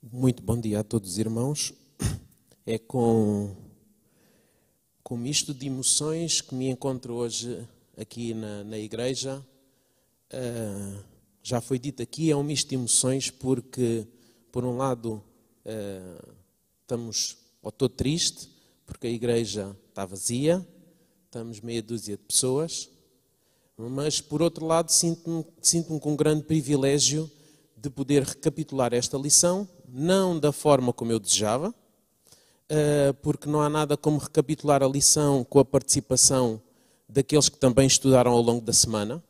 Muito bom dia a todos os irmãos. É com, com misto de emoções que me encontro hoje aqui na, na igreja. Uh, já foi dito aqui, é um misto de emoções porque, por um lado, uh, estamos, ou estou triste, porque a igreja está vazia, estamos meia dúzia de pessoas, mas, por outro lado, sinto-me sinto com um grande privilégio de poder recapitular esta lição não da forma como eu desejava, eh, porque não há nada como recapitular a lição com a participação daqueles que também estudaram ao longo da semana,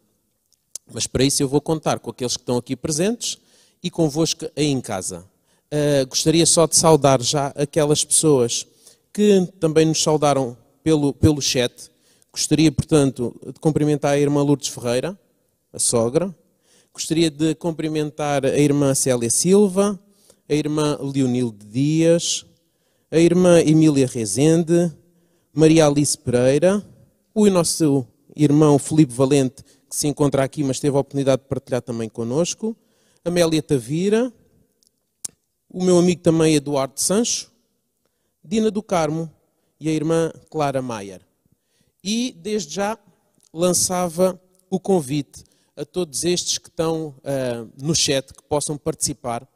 mas para isso eu vou contar com aqueles que estão aqui presentes e convosco aí em casa. Eh, gostaria só de saudar já aquelas pessoas que também nos saudaram pelo, pelo chat. Gostaria, portanto, de cumprimentar a irmã Lourdes Ferreira, a sogra. Gostaria de cumprimentar a irmã Célia Silva, a irmã Leonilde Dias, a irmã Emília Rezende, Maria Alice Pereira, o nosso irmão Felipe Valente, que se encontra aqui, mas teve a oportunidade de partilhar também conosco, Amélia Tavira, o meu amigo também Eduardo Sancho, Dina do Carmo e a irmã Clara Maier. E desde já lançava o convite a todos estes que estão uh, no chat que possam participar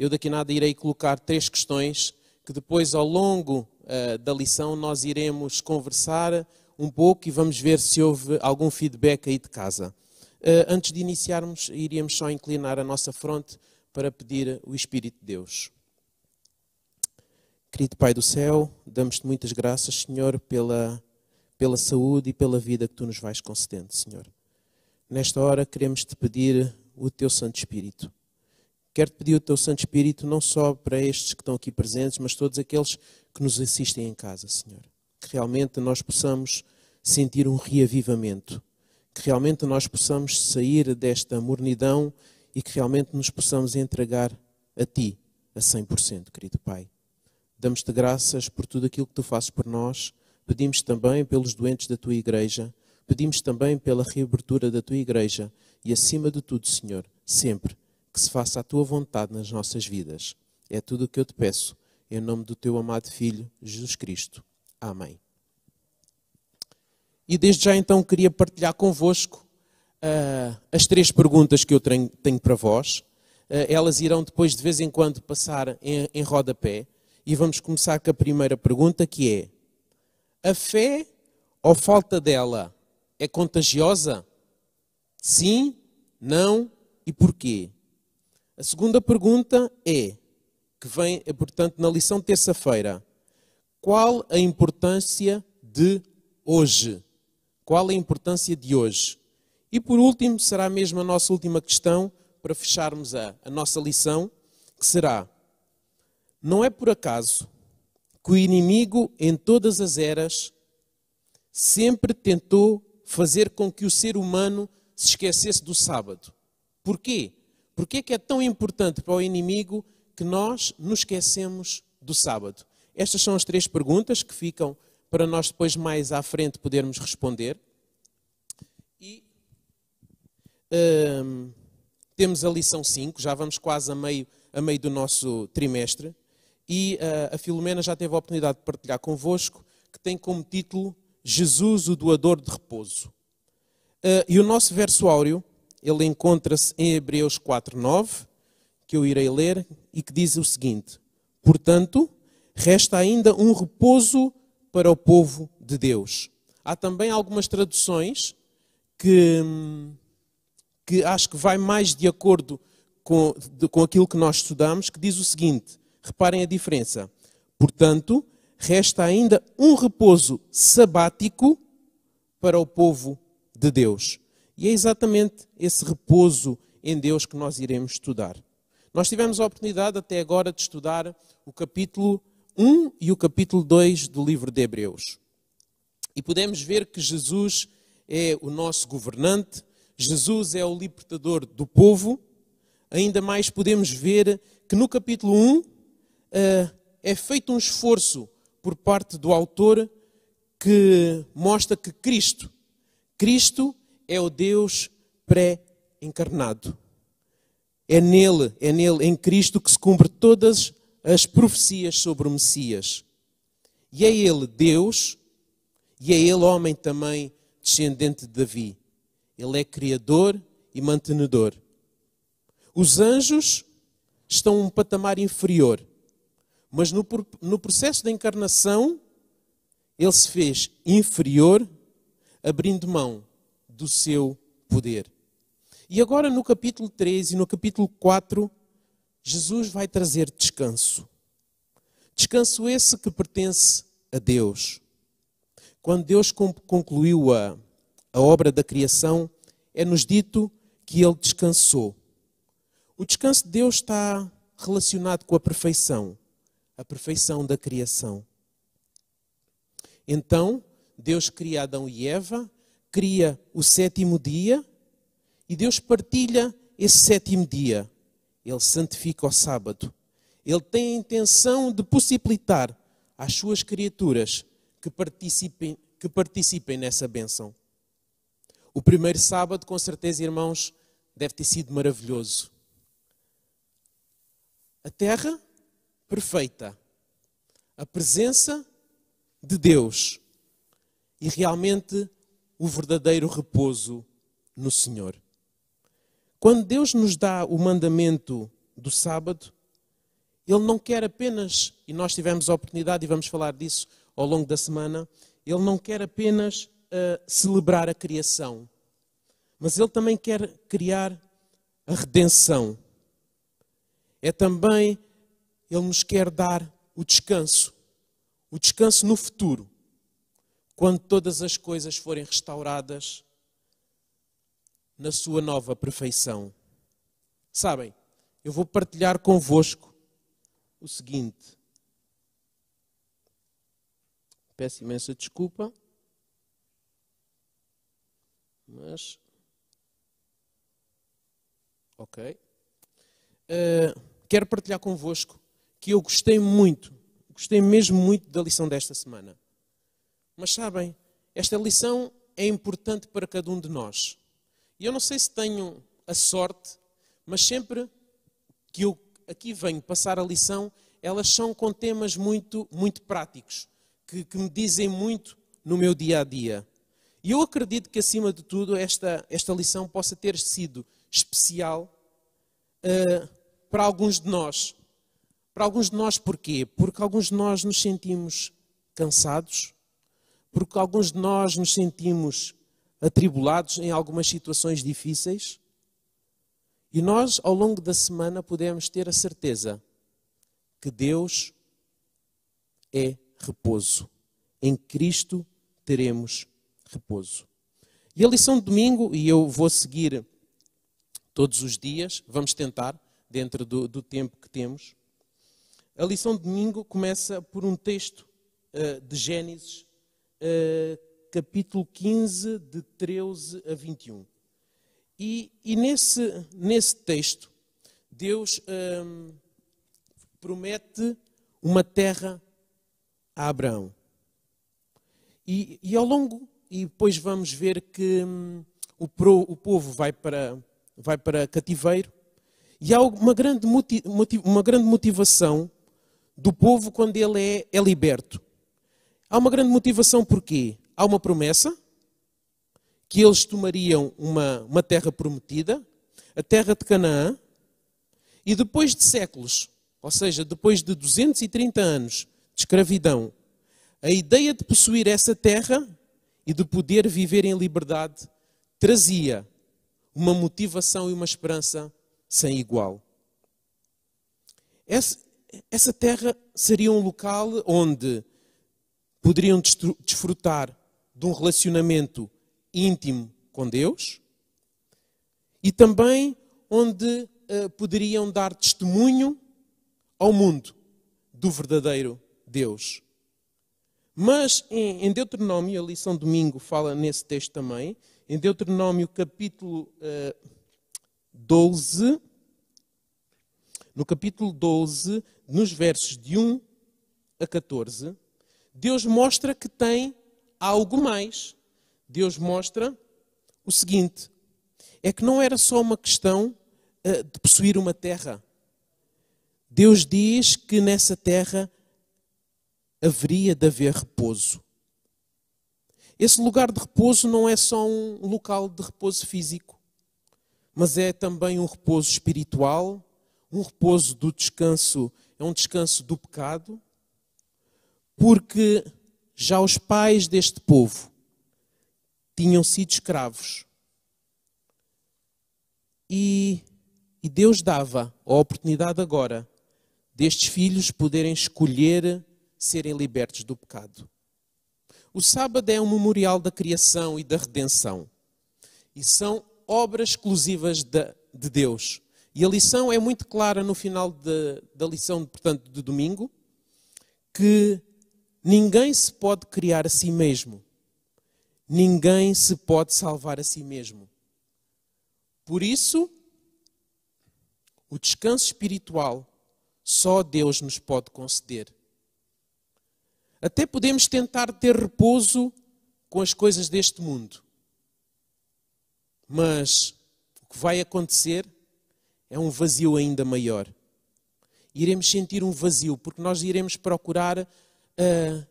eu daqui a nada irei colocar três questões que depois, ao longo uh, da lição, nós iremos conversar um pouco e vamos ver se houve algum feedback aí de casa. Uh, antes de iniciarmos, iríamos só inclinar a nossa fronte para pedir o Espírito de Deus. Querido Pai do céu, damos-te muitas graças, Senhor, pela, pela saúde e pela vida que tu nos vais concedendo, Senhor. Nesta hora, queremos te pedir o teu Santo Espírito Quero pedir o teu Santo Espírito não só para estes que estão aqui presentes, mas todos aqueles que nos assistem em casa, Senhor. Que realmente nós possamos sentir um reavivamento, que realmente nós possamos sair desta mornidão e que realmente nos possamos entregar a Ti a 100%, querido Pai. Damos-te graças por tudo aquilo que Tu fazes por nós, pedimos também pelos doentes da Tua Igreja, pedimos também pela reabertura da Tua Igreja e, acima de tudo, Senhor, sempre que se faça a tua vontade nas nossas vidas. É tudo o que eu te peço, em nome do teu amado Filho, Jesus Cristo. Amém. E desde já então queria partilhar convosco uh, as três perguntas que eu tenho, para vós. Uh, elas irão depois de vez em quando passar em, em rodapé. E vamos começar com a primeira pergunta que é: A fé ou falta dela é contagiosa? Sim, não e porquê? A segunda pergunta é, que vem, é, portanto, na lição de terça-feira. Qual a importância de hoje? Qual a importância de hoje? E por último, será mesmo a nossa última questão, para fecharmos a, a nossa lição, que será: Não é por acaso que o inimigo, em todas as eras, sempre tentou fazer com que o ser humano se esquecesse do sábado. Porquê? Por é que é tão importante para o inimigo que nós nos esquecemos do sábado? Estas são as três perguntas que ficam para nós depois mais à frente podermos responder. E hum, temos a lição 5, já vamos quase a meio, a meio do nosso trimestre. E uh, a Filomena já teve a oportunidade de partilhar convosco, que tem como título Jesus, o doador de repouso. Uh, e o nosso verso áureo ele encontra-se em Hebreus 4:9, que eu irei ler e que diz o seguinte: Portanto, resta ainda um repouso para o povo de Deus. Há também algumas traduções que que acho que vai mais de acordo com, de, com aquilo que nós estudamos, que diz o seguinte: reparem a diferença. Portanto, resta ainda um repouso sabático para o povo de Deus. E é exatamente esse repouso em Deus que nós iremos estudar. Nós tivemos a oportunidade até agora de estudar o capítulo 1 e o capítulo 2 do livro de Hebreus. E podemos ver que Jesus é o nosso governante, Jesus é o libertador do povo. Ainda mais podemos ver que no capítulo 1 eh, é feito um esforço por parte do autor que mostra que Cristo, Cristo é o Deus pré-encarnado. É nele, é nele, em Cristo, que se cumpre todas as profecias sobre o Messias. E é ele Deus, e é ele homem também descendente de Davi. Ele é criador e mantenedor. Os anjos estão um patamar inferior, mas no, no processo da encarnação, ele se fez inferior, abrindo mão do seu poder. E agora no capítulo 3 e no capítulo 4, Jesus vai trazer descanso. Descanso esse que pertence a Deus. Quando Deus concluiu a, a obra da criação, é-nos dito que ele descansou. O descanso de Deus está relacionado com a perfeição, a perfeição da criação. Então, Deus cria Adão e Eva cria o sétimo dia e Deus partilha esse sétimo dia. Ele santifica o sábado. Ele tem a intenção de possibilitar às suas criaturas que participem, que participem nessa bênção. O primeiro sábado, com certeza, irmãos, deve ter sido maravilhoso. A terra perfeita, a presença de Deus. E realmente o verdadeiro repouso no Senhor. Quando Deus nos dá o mandamento do sábado, Ele não quer apenas, e nós tivemos a oportunidade e vamos falar disso ao longo da semana, Ele não quer apenas uh, celebrar a criação, mas Ele também quer criar a redenção. É também, Ele nos quer dar o descanso, o descanso no futuro quando todas as coisas forem restauradas na sua nova perfeição. Sabem, eu vou partilhar convosco o seguinte. Peço imensa desculpa, mas. Ok. Uh, quero partilhar convosco que eu gostei muito, gostei mesmo muito da lição desta semana. Mas sabem, esta lição é importante para cada um de nós. E eu não sei se tenho a sorte, mas sempre que eu aqui venho passar a lição, elas são com temas muito, muito práticos, que, que me dizem muito no meu dia a dia. E eu acredito que, acima de tudo, esta, esta lição possa ter sido especial uh, para alguns de nós. Para alguns de nós, porquê? Porque alguns de nós nos sentimos cansados, porque alguns de nós nos sentimos atribulados em algumas situações difíceis e nós, ao longo da semana, podemos ter a certeza que Deus é repouso. Em Cristo teremos repouso. E a lição de domingo, e eu vou seguir todos os dias, vamos tentar, dentro do, do tempo que temos. A lição de domingo começa por um texto uh, de Gênesis uh, capítulo 15, de 13 a 21. E, e nesse, nesse texto, Deus um, ehm, promete uma terra a Abraão. E, e, ao longo, e depois vamos ver que um, o, pro, o, povo vai para, vai para cativeiro, e há uma grande, motiv, uma grande motivação do povo quando ele é, é liberto. Há uma grande motivação porque há uma promessa que eles tomariam uma, uma terra prometida, a terra de Canaã, e depois de séculos, ou seja, depois de 230 anos de escravidão, a ideia de possuir essa terra e de poder viver em liberdade trazia uma motivação e uma esperança sem igual. Essa, essa terra seria um local onde poderiam desfrutar de um relacionamento íntimo com Deus e também onde uh, poderiam dar testemunho ao mundo do verdadeiro Deus. Mas em, em Deuteronômio, a lição de domingo fala nesse texto também, em Deuteronômio capítulo uh, eh, 12, no capítulo 12, nos versos de 1 a 14, Deus mostra que tem algo mais. Deus mostra o seguinte: é que não era só uma questão eh, de possuir uma terra. Deus diz que nessa terra haveria de haver repouso. Esse lugar de repouso não é só um local de repouso físico, mas é também um repouso espiritual, um repouso do descanso, é um descanso do pecado, porque já os pais deste povo tinham sido escravos. E, e Deus dava a oportunidade agora destes filhos poderem escolher serem libertos do pecado. O sábado é um memorial da criação e da redenção. E são obras exclusivas de, de Deus. E a lição é muito clara no final de, da lição, portanto, de domingo, que Ninguém se pode criar a si mesmo. Ninguém se pode salvar a si mesmo. Por isso, o descanso espiritual só Deus nos pode conceder. Até podemos tentar ter repouso com as coisas deste mundo. Mas o que vai acontecer é um vazio ainda maior. Iremos sentir um vazio, porque nós iremos procurar uh,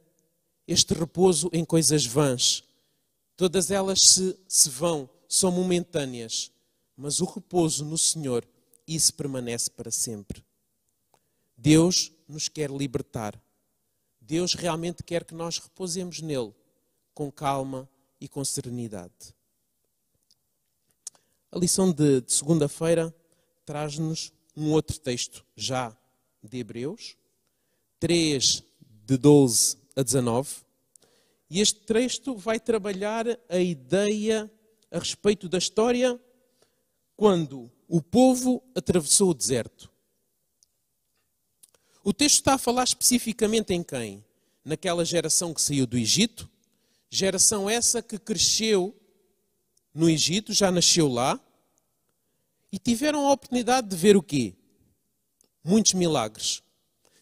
este repouso em coisas vãs. Todas elas se, se vão, são momentâneas, mas o repouso no Senhor, isso permanece para sempre. Deus nos quer libertar. Deus realmente quer que nós repousemos nele com calma e com serenidade. A lição de, de segunda-feira traz-nos um outro texto já de Hebreus 3, de 12 a 19. E este texto vai trabalhar a ideia a respeito da história quando o povo atravessou o deserto. O texto está a falar especificamente em quem? Naquela geração que saiu do Egito, geração essa que cresceu no Egito, já nasceu lá, e tiveram a oportunidade de ver o quê? Muitos milagres.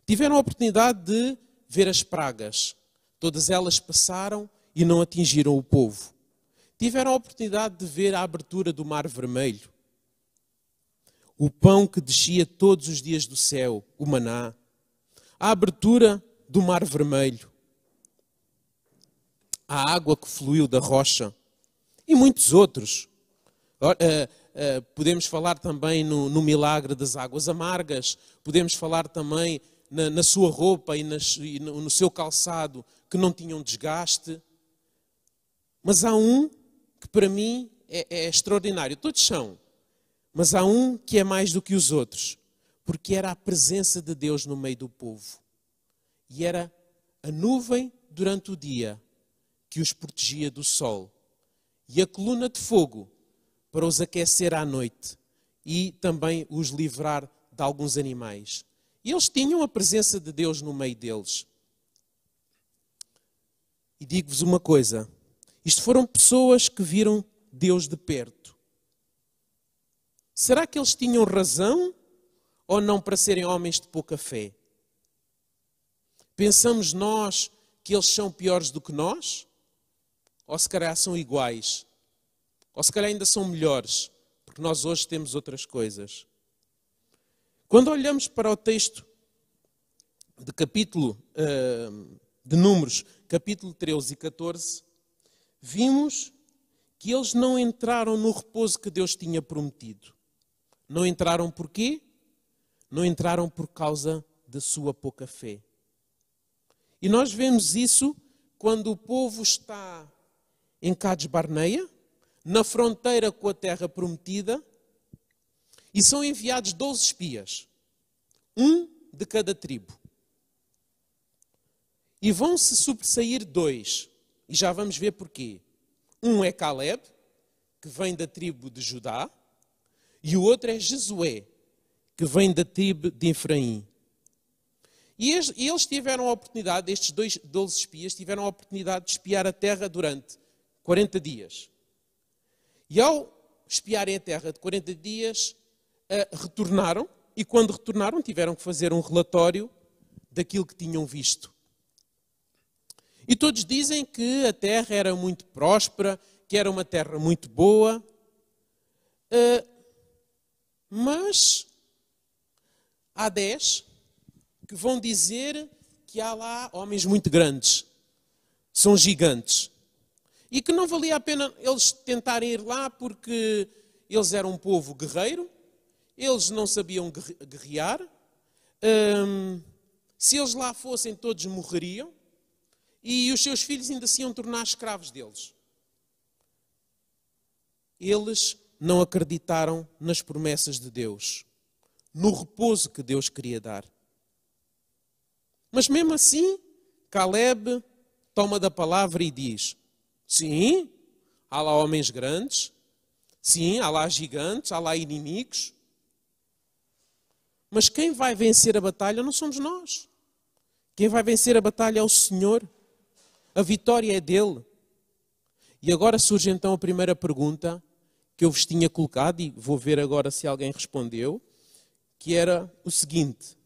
Tiveram a oportunidade de ver as pragas. Todas elas passaram e não atingiram o povo. Tiveram a oportunidade de ver a abertura do Mar Vermelho, o pão que descia todos os dias do céu, o maná, a abertura do Mar Vermelho, a água que fluiu da rocha e muitos outros. Eh, eh, podemos falar também no, no milagre das águas amargas, podemos falar também na, na sua roupa e, nas, e no seu calçado que não tinham desgaste. Mas há um que para mim é, é extraordinário. Todos são. Mas há um que é mais do que os outros, porque era a presença de Deus no meio do povo. E era a nuvem durante o dia que os protegia do sol, e a coluna de fogo para os aquecer à noite e também os livrar de alguns animais eles tinham a presença de Deus no meio deles. E digo-vos uma coisa: isto foram pessoas que viram Deus de perto. Será que eles tinham razão ou não para serem homens de pouca fé? Pensamos nós que eles são piores do que nós? Ou se calhar são iguais? Ou se calhar ainda são melhores? Porque nós hoje temos outras coisas. Quando olhamos para o texto de capítulo eh, de Números, capítulo 13 e 14, vimos que eles não entraram no repouso que Deus tinha prometido. Não entraram por quê? Não entraram por causa da sua pouca fé. E nós vemos isso quando o povo está em Cades Barneia, na fronteira com a terra prometida, e são enviados 12 espias, um de cada tribo. E vão-se sobressair dois, e já vamos ver porquê. Um é Caleb, que vem da tribo de Judá, e o outro é Jesué, que vem da tribo de Efraim. E eles tiveram a oportunidade, estes dois 12 espias, tiveram a oportunidade de espiar a terra durante 40 dias. E ao espiarem a terra de 40 dias, eh, retornaram e, quando retornaram, tiveram que fazer um relatório daquilo que tinham visto. E todos dizem que a terra era muito próspera, que era uma terra muito boa, eh, mas há dez que vão dizer que há lá homens muito grandes, são gigantes, e que não valia a pena eles tentarem ir lá porque eles eram um povo guerreiro, eles não sabiam guerrear, um, se eles lá fossem, todos morreriam, e os seus filhos ainda se iam tornar escravos deles. Eles não acreditaram nas promessas de Deus, no repouso que Deus queria dar. Mas mesmo assim, Caleb toma da palavra e diz: Sim, há lá homens grandes, sim, há lá gigantes, há lá inimigos, mas quem vai vencer a batalha não somos nós. Quem vai vencer a batalha é o Senhor. A vitória é dele. E agora surge então a primeira pergunta que eu vos tinha colocado, e vou ver agora se alguém respondeu, que era o seguinte: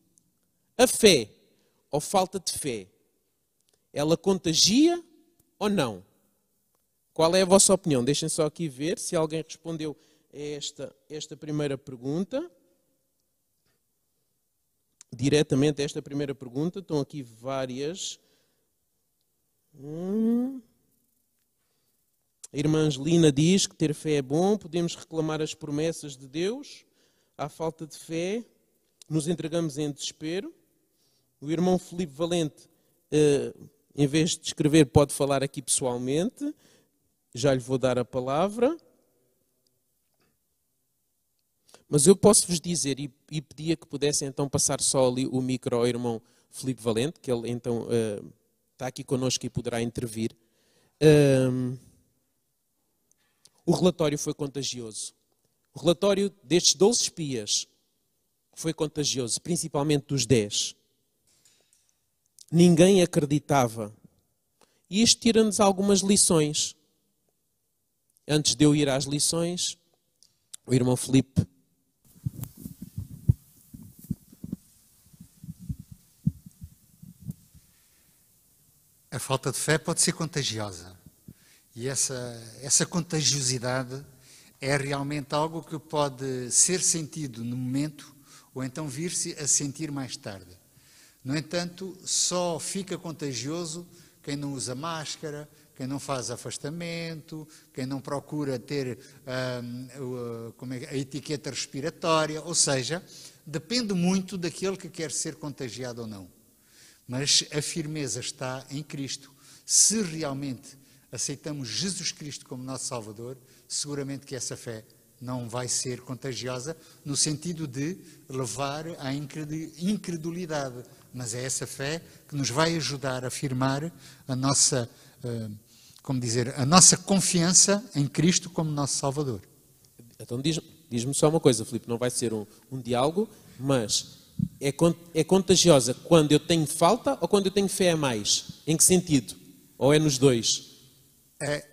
a fé ou falta de fé, ela contagia ou não? Qual é a vossa opinião? Deixem só aqui ver se alguém respondeu a esta, esta primeira pergunta diretamente a esta primeira pergunta. Estão aqui várias. Hum. A irmã Angelina diz que ter fé é bom, podemos reclamar as promessas de Deus. Há falta de fé, nos entregamos em desespero. O irmão Felipe Valente, uh, em vez de escrever, pode falar aqui pessoalmente. Já lhe vou dar a palavra. Mas eu posso vos dizer, e, e pedia que pudessem então passar só ali o micro ao irmão Filipe Valente, que ele então uh, está aqui connosco e poderá intervir. Ehm, o relatório foi contagioso. O relatório destes 12 espias foi contagioso, principalmente dos 10. Ninguém acreditava. E isto tira-nos algumas lições. Antes de eu ir às lições, o irmão Felipe a falta de fé pode ser contagiosa. E essa, essa contagiosidade é realmente algo que pode ser sentido no momento ou então vir-se a sentir mais tarde. No entanto, só fica contagioso quem não usa máscara, quem não faz afastamento, quem não procura ter hum, é, a etiqueta respiratória, ou seja, depende muito daquele que quer ser contagiado ou não. Mas a firmeza está em Cristo. Se realmente aceitamos Jesus Cristo como nosso Salvador, seguramente que essa fé não vai ser contagiosa no sentido de levar à incredulidade, mas é essa fé que nos vai ajudar a afirmar a nossa, eh, como dizer, a nossa confiança em Cristo como nosso Salvador. Então diz-me diz só uma coisa, Filipe, não vai ser um, um diálogo, mas é, é contagiosa quando eu tenho falta ou quando eu tenho fé a mais? Em que sentido? Ou é nos dois? É,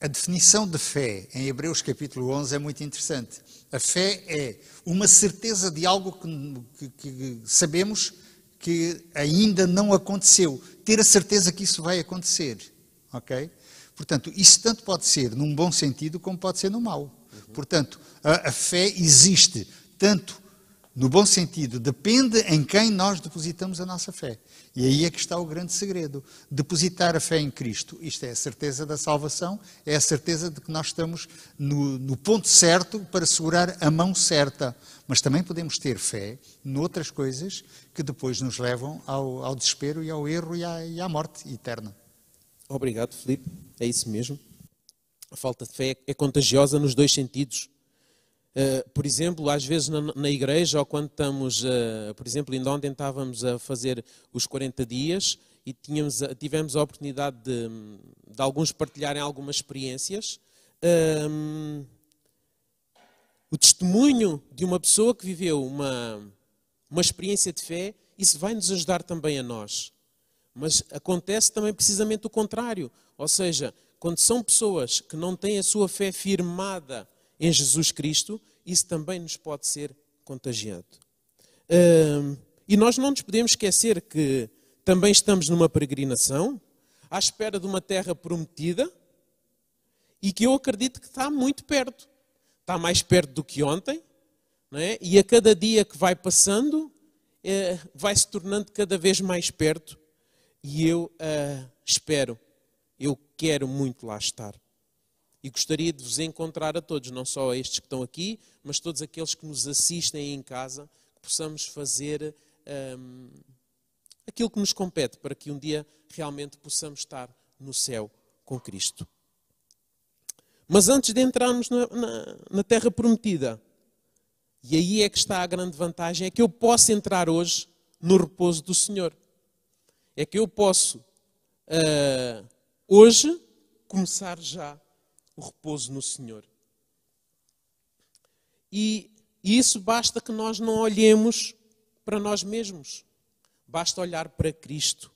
a definição de fé em Hebreus capítulo 11 é muito interessante. A fé é uma certeza de algo que, que, que, sabemos que ainda não aconteceu. Ter a certeza que isso vai acontecer. Ok? Portanto, isso tanto pode ser num bom sentido como pode ser no mau. Uhum. Portanto, a, a fé existe tanto no bom sentido, depende em quem nós depositamos a nossa fé. E aí é que está o grande segredo. Depositar a fé em Cristo, isto é a certeza da salvação, é a certeza de que nós estamos no, no ponto certo para segurar a mão certa. Mas também podemos ter fé noutras coisas que depois nos levam ao, ao desespero e ao erro e à, e à morte eterna. Obrigado, Filipe. É isso mesmo. A falta de fé é contagiosa nos dois sentidos eh, por exemplo, às vezes na, na igreja, ou quando estamos, uh, por exemplo, ainda ontem estávamos a fazer os 40 dias e tínhamos, tivemos a oportunidade de, de alguns partilharem algumas experiências. Um, ehm, o testemunho de uma pessoa que viveu uma, uma experiência de fé, isso vai nos ajudar também a nós. Mas acontece também precisamente o contrário. Ou seja, quando são pessoas que não têm a sua fé firmada em Jesus Cristo, isso também nos pode ser contagiado. E nós não nos podemos esquecer que também estamos numa peregrinação, à espera de uma terra prometida, e que eu acredito que está muito perto. Está mais perto do que ontem, não é? e a cada dia que vai passando, eh, vai se tornando cada vez mais perto, e eu ah, espero, eu quero muito lá estar. E gostaria de vos encontrar a todos, não só a estes que estão aqui, mas todos aqueles que nos assistem em casa, que possamos fazer hum, aquilo que nos compete para que um dia realmente possamos estar no céu com Cristo. Mas antes de entrarmos na, na, na terra prometida, e aí é que está a grande vantagem, é que eu posso entrar hoje no repouso do Senhor. É que eu posso uh, hoje começar já o repouso no Senhor. E, isso basta que nós não olhemos para nós mesmos, basta olhar para Cristo.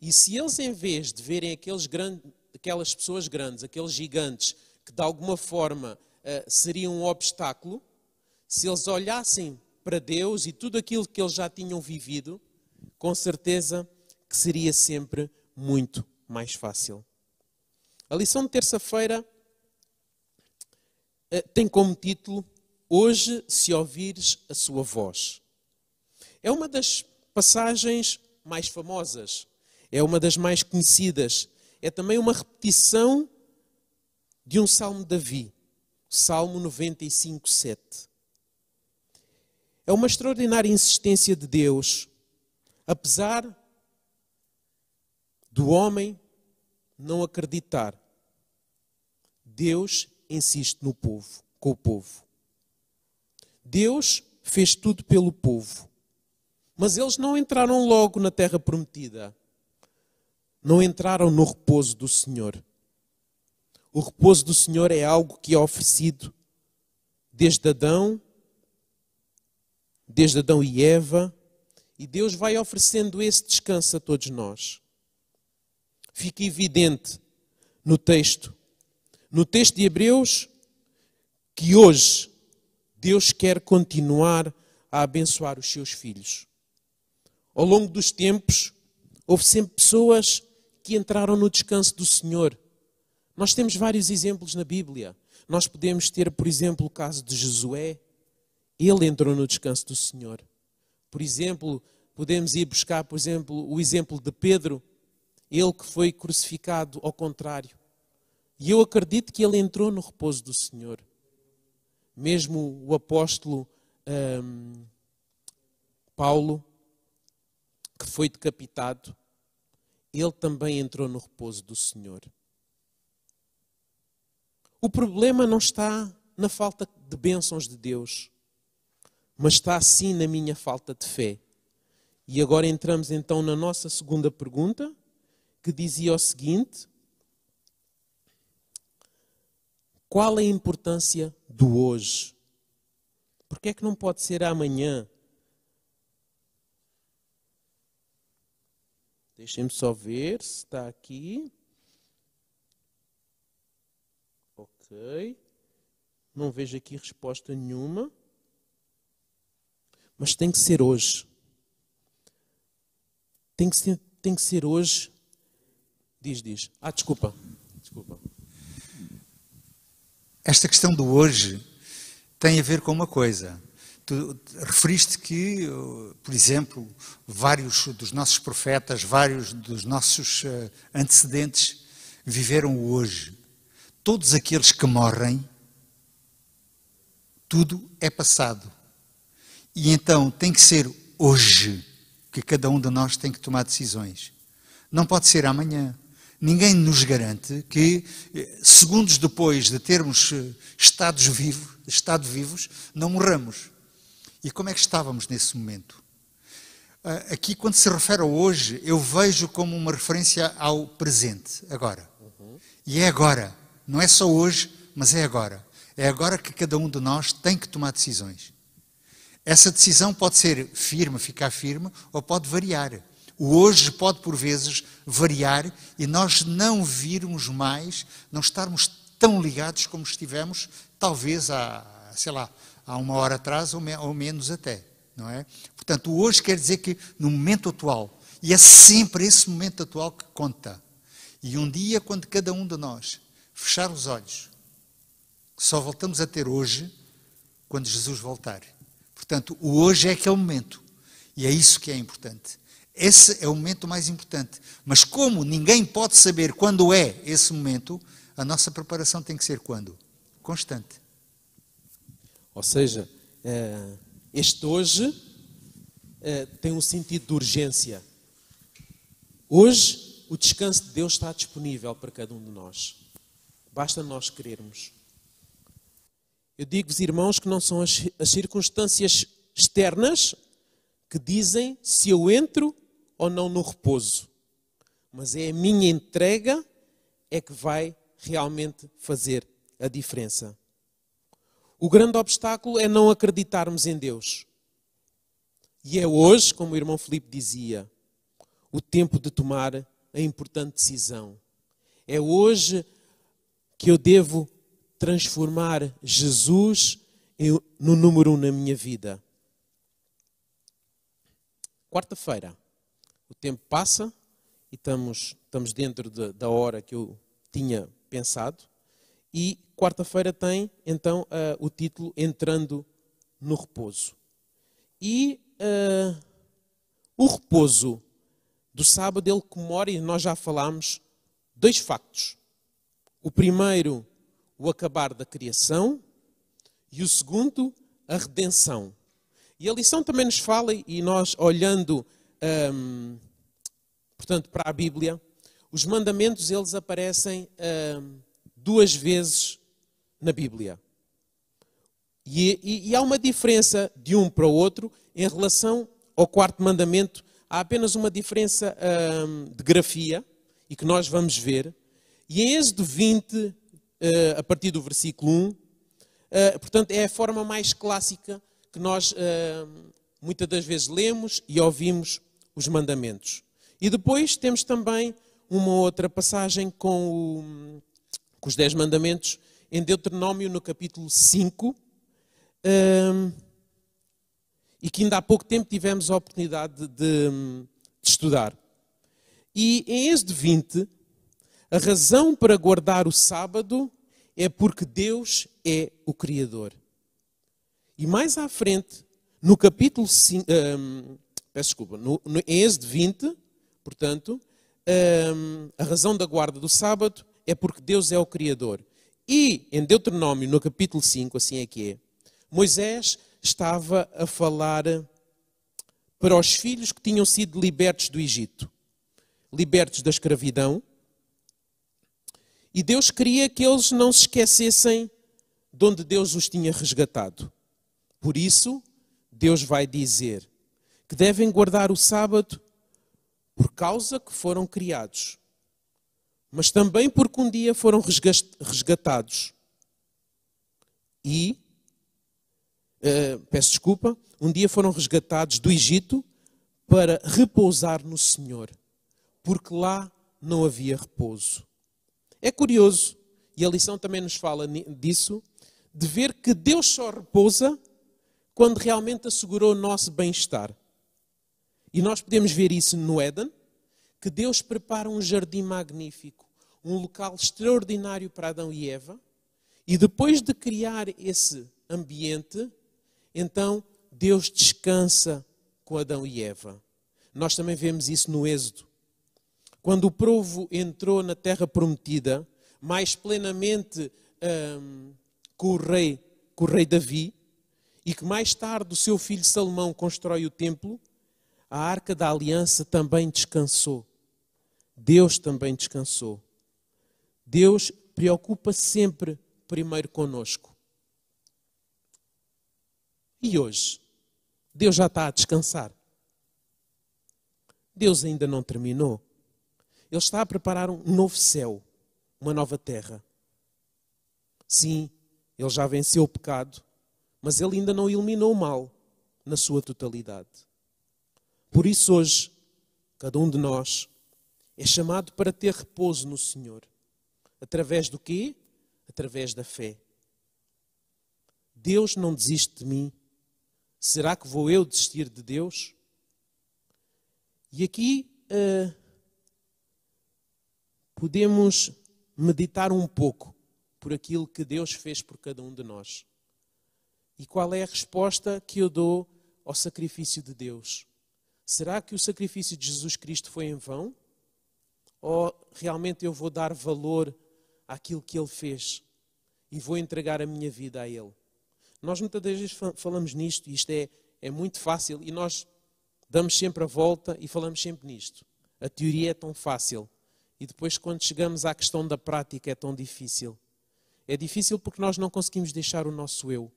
E se eles, em vez de verem aqueles grandes, aquelas pessoas grandes, aqueles gigantes, que de alguma forma uh, seriam um obstáculo, se eles olhassem para Deus e tudo aquilo que eles já tinham vivido, com certeza que seria sempre muito mais fácil. A lição de terça-feira eh, tem como título Hoje, se ouvires a sua voz. É uma das passagens mais famosas, é uma das mais conhecidas, é também uma repetição de um salmo de Davi, Salmo 95, 7. É uma extraordinária insistência de Deus, apesar do homem não acreditar. Deus insiste no povo, com o povo. Deus fez tudo pelo povo. Mas eles não entraram logo na terra prometida. Não entraram no repouso do Senhor. O repouso do Senhor é algo que é oferecido desde Adão, desde Adão e Eva, e Deus vai oferecendo esse descanso a todos nós fica evidente no texto. No texto de Hebreus, que hoje Deus quer continuar a abençoar os seus filhos. Ao longo dos tempos, houve sempre pessoas que entraram no descanso do Senhor. Nós temos vários exemplos na Bíblia. Nós podemos ter, por exemplo, o caso de Josué. Ele entrou no descanso do Senhor. Por exemplo, podemos ir buscar, por exemplo, o exemplo de Pedro, ele que foi crucificado ao contrário. E eu acredito que ele entrou no repouso do Senhor. Mesmo o apóstolo um, Paulo, que foi decapitado, ele também entrou no repouso do Senhor. O problema não está na falta de bênçãos de Deus, mas está sim na minha falta de fé. E agora entramos então na nossa segunda pergunta que dizia o seguinte: Qual a importância do hoje? Porque é que não pode ser amanhã? Deixem-me só ver se está aqui. Ok. Não vejo aqui resposta nenhuma. Mas tem que ser hoje. Tem que ser, tem que ser hoje Diz, diz. Ah, desculpa. Desculpa. Esta questão do hoje tem a ver com uma coisa. Tu referiste que, por exemplo, vários dos nossos profetas, vários dos nossos eh, antecedentes viveram o hoje. Todos aqueles que morrem, tudo é passado. E então tem que ser hoje que cada um de nós tem que tomar decisões. Não pode ser amanhã, Ninguém nos garante que, eh, segundos depois de termos eh, estados vivo, estado vivos, não morramos. E como é que estávamos nesse momento? Ah, aqui, quando se refere a hoje, eu vejo como uma referência ao presente, agora. E é agora. Não é só hoje, mas é agora. É agora que cada um de nós tem que tomar decisões. Essa decisão pode ser firme, ficar firme, ou pode variar. O hoje pode, por vezes, variar e nós não virmos mais, não estarmos tão ligados como estivemos, talvez há, sei lá, há uma hora atrás ou, me, ou menos até, não é? Portanto, o hoje quer dizer que no momento atual, e é sempre esse momento atual que conta. E um dia, quando cada um de nós fechar os olhos, só voltamos a ter hoje quando Jesus voltar. Portanto, o hoje é aquele momento. E é isso que é importante. Esse é o momento mais importante. Mas como ninguém pode saber quando é esse momento, a nossa preparação tem que ser quando? Constante. Ou seja, eh, este hoje eh, tem um sentido de urgência. Hoje, o descanso de Deus está disponível para cada um de nós. Basta nós querermos. Eu digo-vos, irmãos, que não são as circunstâncias externas que dizem se eu entro ou não no repouso. Mas é a minha entrega é que vai realmente fazer a diferença. O grande obstáculo é não acreditarmos em Deus. E é hoje, como o irmão Felipe dizia, o tempo de tomar a importante decisão. É hoje que eu devo transformar Jesus no número um na minha vida. Quarta-feira o tempo passa e estamos, estamos dentro de, da hora que eu tinha pensado. E quarta-feira tem então uh, o título Entrando no Repouso. E uh, o repouso do sábado, ele comemora, e nós já falámos, dois factos. O primeiro, o acabar da criação, e o segundo, a redenção. E a lição também nos fala, e nós olhando um, portanto, para a Bíblia, os mandamentos eles aparecem um, duas vezes na Bíblia. E, e, e há uma diferença de um para o outro em relação ao quarto mandamento. Há apenas uma diferença um, de grafia e que nós vamos ver. E em Êxodo 20, Uh, ah, a partir do versículo 1. Uh, ah, portanto, é a forma mais clássica que nós uh, muitas das vezes lemos e ouvimos os mandamentos. E depois temos também uma outra passagem com, o, com os Dez Mandamentos em Deuteronômio, no capítulo 5, um, e que ainda há pouco tempo tivemos a oportunidade de, de, estudar. E em Êxodo 20, a razão para guardar o sábado é porque Deus é o Criador. E mais à frente, no capítulo 5, peço desculpa, no, no, em Êxodo 20, portanto, um, ehm, a razão da guarda do sábado é porque Deus é o Criador. E em Deuteronômio, no capítulo 5, assim é que é, Moisés estava a falar para os filhos que tinham sido libertos do Egito, libertos da escravidão, e Deus queria que eles não se esquecessem de onde Deus os tinha resgatado. Por isso, Deus vai dizer: que devem guardar o sábado por causa que foram criados, mas também porque um dia foram resgatados. E, uh, peço desculpa, um dia foram resgatados do Egito para repousar no Senhor, porque lá não havia repouso. É curioso, e a lição também nos fala disso, de ver que Deus só repousa quando realmente assegurou o nosso bem-estar. E nós podemos ver isso no Éden, que Deus prepara um jardim magnífico, um local extraordinário para Adão e Eva, e depois de criar esse ambiente, então Deus descansa com Adão e Eva. Nós também vemos isso no Êxodo. Quando o povo entrou na terra prometida, mais plenamente hum, com, o rei, com o rei Davi, e que mais tarde o seu filho Salomão constrói o templo, a arca da aliança também descansou. Deus também descansou. Deus preocupa sempre primeiro conosco. E hoje? Deus já está a descansar. Deus ainda não terminou. Ele está a preparar um novo céu, uma nova terra. Sim, ele já venceu o pecado, mas ele ainda não eliminou o mal na sua totalidade. Por isso, hoje, cada um de nós é chamado para ter repouso no Senhor. Através do quê? Através da fé. Deus não desiste de mim. Será que vou eu desistir de Deus? E aqui uh, podemos meditar um pouco por aquilo que Deus fez por cada um de nós. E qual é a resposta que eu dou ao sacrifício de Deus? Será que o sacrifício de Jesus Cristo foi em vão? Ou realmente eu vou dar valor àquilo que ele fez e vou entregar a minha vida a ele? Nós muitas vezes falamos nisto, e isto é, é muito fácil, e nós damos sempre a volta e falamos sempre nisto. A teoria é tão fácil, e depois, quando chegamos à questão da prática, é tão difícil. É difícil porque nós não conseguimos deixar o nosso eu.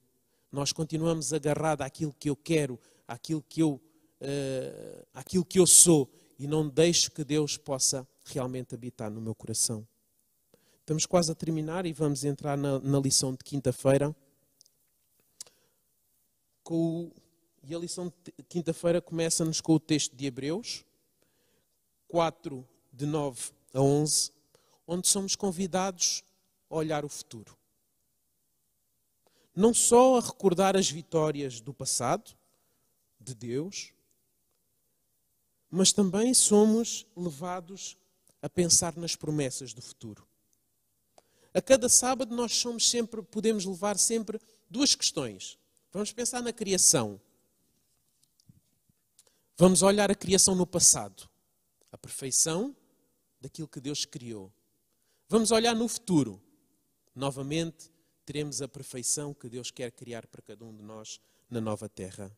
Nós continuamos agarrado àquilo que eu quero, àquilo que eu uh, aquilo que eu sou e não deixo que Deus possa realmente habitar no meu coração. Estamos quase a terminar e vamos entrar na, na lição de quinta-feira. E a lição de quinta-feira começa-nos com o texto de Hebreus 4, de 9 a 11, onde somos convidados a olhar o futuro. Não só a recordar as vitórias do passado, de Deus, mas também somos levados a pensar nas promessas do futuro. A cada sábado nós somos sempre, podemos levar sempre duas questões. Vamos pensar na criação. Vamos olhar a criação no passado, a perfeição daquilo que Deus criou. Vamos olhar no futuro. Novamente teremos a perfeição que Deus quer criar para cada um de nós na nova terra.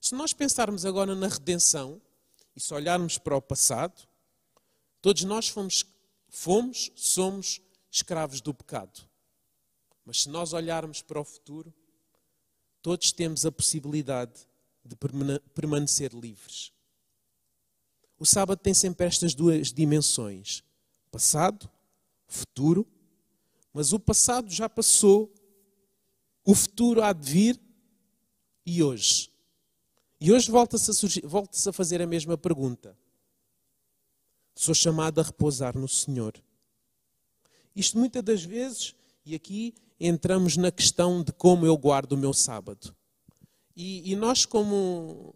Se nós pensarmos agora na redenção, e se olharmos para o passado, todos nós fomos, fomos somos escravos do pecado. Mas se nós olharmos para o futuro, todos temos a possibilidade de permanecer livres. O sábado tem sempre estas duas dimensões: passado, futuro. Mas o passado já passou, o futuro há de vir e hoje. E hoje volta-se a, surgir, volta a fazer a mesma pergunta. Sou chamado a repousar no Senhor. Isto muitas das vezes, e aqui entramos na questão de como eu guardo o meu sábado. E, e nós, como,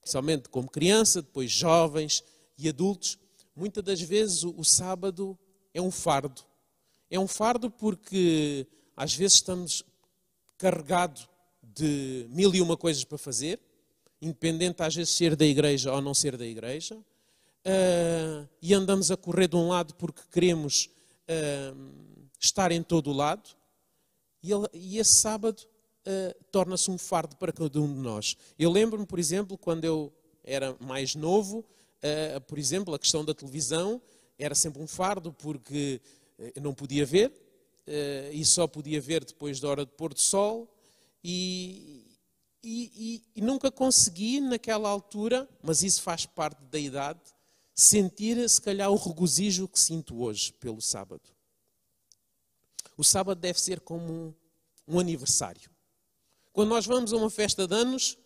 principalmente como criança, depois jovens e adultos, muitas das vezes o, o sábado é um fardo. É um fardo porque às vezes estamos carregados de mil e uma coisas para fazer, independente às vezes ser da igreja ou não ser da igreja, uh, e andamos a correr de um lado porque queremos uh, estar em todo o lado, e, ele, e esse sábado uh, torna-se um fardo para cada um de nós. Eu lembro-me, por exemplo, quando eu era mais novo, por exemplo, a questão da televisão era sempre um fardo porque eu não podia ver, e só podia ver depois da hora de pôr do sol, e, e, e, e nunca consegui, naquela altura, mas isso faz parte da idade, sentir se calhar o regozijo que sinto hoje pelo sábado. O sábado deve ser como um, um aniversário. Quando nós vamos a uma festa de anos,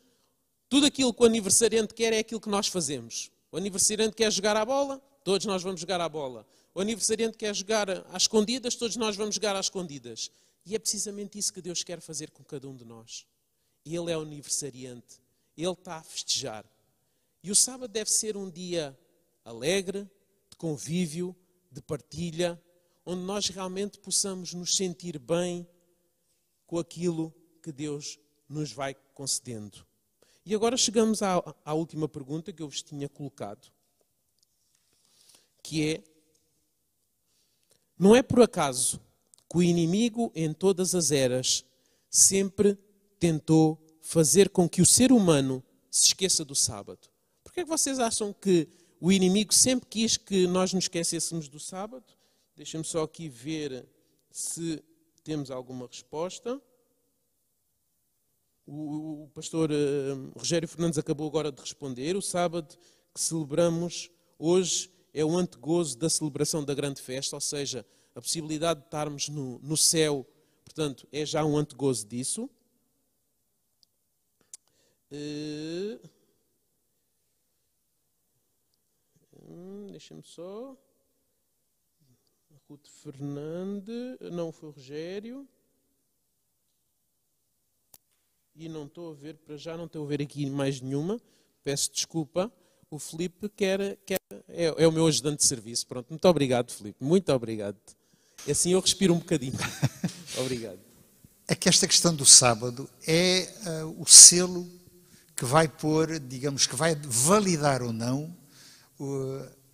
tudo aquilo que o aniversariante quer é aquilo que nós fazemos. O aniversariante quer jogar à bola, todos nós vamos jogar à bola. O aniversariante quer jogar às escondidas, todos nós vamos jogar às escondidas. E é precisamente isso que Deus quer fazer com cada um de nós ele é aniversariante, ele está a festejar. E o sábado deve ser um dia alegre, de convívio, de partilha, onde nós realmente possamos nos sentir bem com aquilo que Deus nos vai concedendo. E agora chegamos à, à última pergunta que eu vos tinha colocado, que é: não é por acaso que o inimigo em todas as eras sempre tentou fazer com que o ser humano se esqueça do sábado. Por é que vocês acham que o inimigo sempre quis que nós nos esquecêssemos do sábado? Deixem me só aqui ver se temos alguma resposta. O, pastor eh, Rogério Fernandes acabou agora de responder. O sábado que celebramos hoje é o antegozo da celebração da grande festa, ou seja, a possibilidade de estarmos no, no céu. Portanto, é já um antegozo disso. Hum, deixa-me só. Ruth Fernandes. Não foi o Rogério. E não estou a ver, para já não estou a ver aqui mais nenhuma. Peço desculpa. O Felipe quer, quer é, é, o meu ajudante de serviço. Pronto, muito obrigado, Felipe. Muito obrigado. Assim eu respiro um bocadinho. obrigado. É que esta questão do sábado é uh, o selo que vai pôr, digamos, que vai validar ou não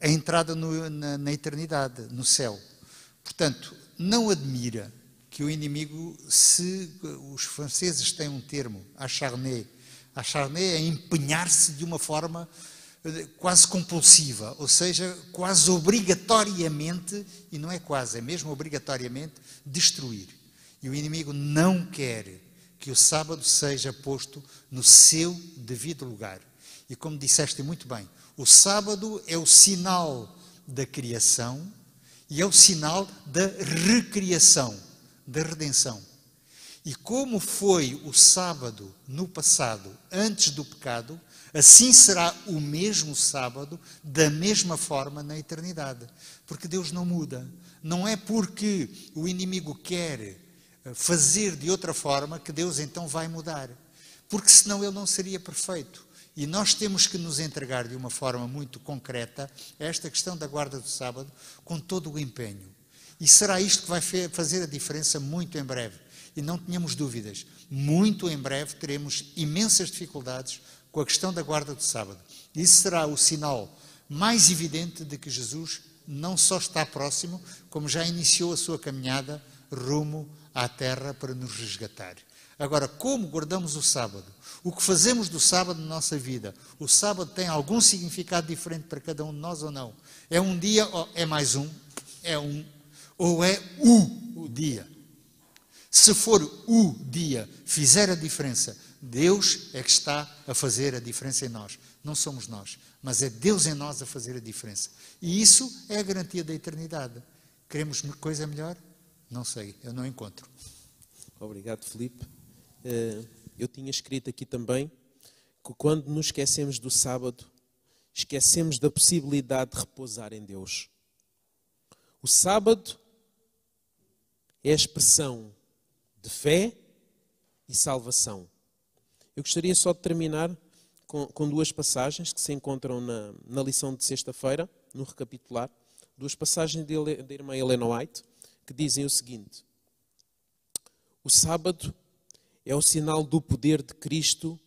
a entrada no, na, na eternidade, no céu. Portanto, não admira que o inimigo se. Os franceses têm um termo, acharné. Acharné é empenhar-se de uma forma eh, quase compulsiva, ou seja, quase obrigatoriamente, e não é quase, é mesmo obrigatoriamente, destruir. E o inimigo não quer que o sábado seja posto no seu devido lugar. E como disseste muito bem, o sábado é o sinal da criação e é o sinal da recriação, da redenção. E como foi o sábado no passado, antes do pecado, assim será o mesmo sábado, da mesma forma na eternidade. Porque Deus não muda. Não é porque o inimigo quer eh, fazer de outra forma que Deus então vai mudar. Porque senão ele não seria perfeito. E nós temos que nos entregar de uma forma muito concreta a esta questão da guarda do sábado com todo o empenho. E será isto que vai fazer a diferença muito em breve. E não tenhamos dúvidas, muito em breve teremos imensas dificuldades com a questão da guarda do sábado. Isso será o sinal mais evidente de que Jesus não só está próximo, como já iniciou a sua caminhada rumo à terra para nos resgatar. Agora, como guardamos o sábado? O que fazemos do sábado na nossa vida? O sábado tem algum significado diferente para cada um de nós ou não? É um dia, é mais um, é um, ou é o, o dia? Se for o dia, fizer a diferença, Deus é que está a fazer a diferença em nós. Não somos nós, mas é Deus em nós a fazer a diferença. E isso é a garantia da eternidade. Queremos coisa melhor? Não sei, eu não encontro. Obrigado, Felipe. Eh, eu tinha escrito aqui também que quando nos esquecemos do sábado, esquecemos da possibilidade de repousar em Deus. O sábado é a expressão de fé e salvação. Eu gostaria só de terminar com, com duas passagens que se encontram na, na lição de sexta-feira, no recapitular. Duas passagens da irmã Helena White que dizem o seguinte: O sábado é o sinal do poder de Cristo.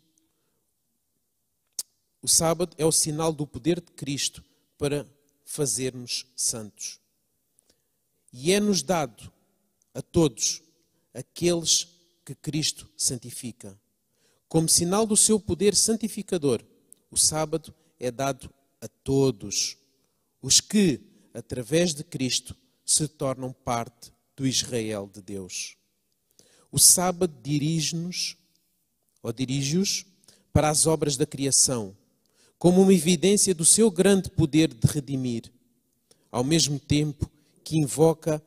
O sábado é o sinal do poder de Cristo para fazermos santos. E é-nos dado a todos aqueles que Cristo santifica. Como sinal do seu poder santificador, o sábado é dado a todos os que, através de Cristo, se tornam parte do Israel de Deus. O sábado dirige-nos, ou dirige-os, para as obras da criação, como uma evidência do seu grande poder de redimir, ao mesmo tempo que invoca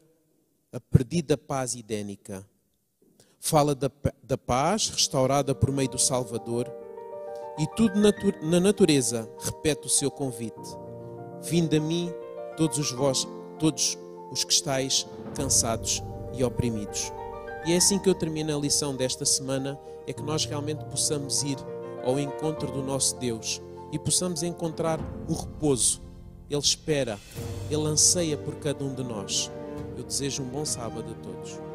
a perdida paz idênica. Fala da, da paz restaurada por meio do Salvador e tudo natu na natureza repete o seu convite. Vinde a mim todos os vós, todos os que estáis cansados e oprimidos. E é assim que eu termino a lição desta semana, é que nós realmente possamos ir ao encontro do nosso Deus e possamos encontrar o repouso. Ele espera, ele anseia por cada um de nós. Eu desejo um bom sábado a todos.